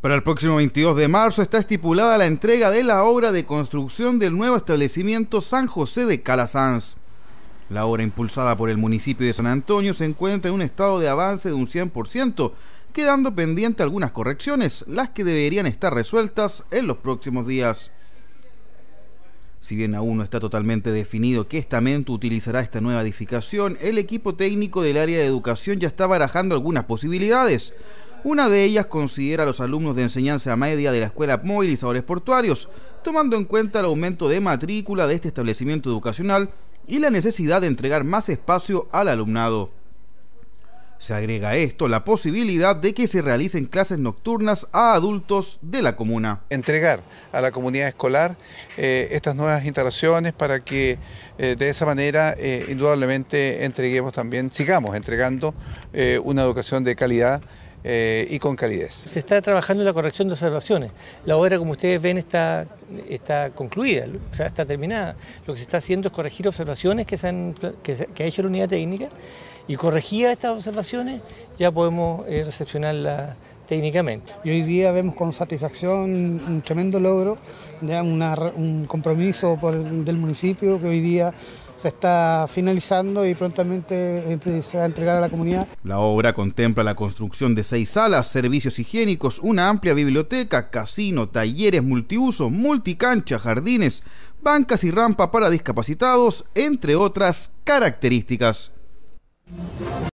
Para el próximo 22 de marzo está estipulada la entrega de la obra de construcción del nuevo establecimiento San José de Calasanz. La obra impulsada por el municipio de San Antonio se encuentra en un estado de avance de un 100%, quedando pendiente algunas correcciones, las que deberían estar resueltas en los próximos días. Si bien aún no está totalmente definido qué estamento utilizará esta nueva edificación, el equipo técnico del área de educación ya está barajando algunas posibilidades, una de ellas considera a los alumnos de enseñanza media de la Escuela Movilizadores Portuarios, tomando en cuenta el aumento de matrícula de este establecimiento educacional y la necesidad de entregar más espacio al alumnado. Se agrega a esto la posibilidad de que se realicen clases nocturnas a adultos de la comuna. Entregar a la comunidad escolar eh, estas nuevas instalaciones para que eh, de esa manera eh, indudablemente entreguemos también, sigamos entregando una educación de calidad eh, y con calidez. Se está trabajando en la corrección de observaciones. La obra, como ustedes ven, está, está concluida, sea, está terminada. Lo que se está haciendo es corregir observaciones que, se ha hecho la unidad técnica y corregidas estas observaciones ya podemos eh, recepcionarlas técnicamente. Y hoy día vemos con satisfacción un tremendo logro, de un compromiso del municipio que hoy día se está finalizando y prontamente se va a entregar a la comunidad. La obra contempla la construcción de seis salas, servicios higiénicos, una amplia biblioteca, casino, talleres multiuso, multicancha, jardines, bancas y rampa para discapacitados, entre otras características.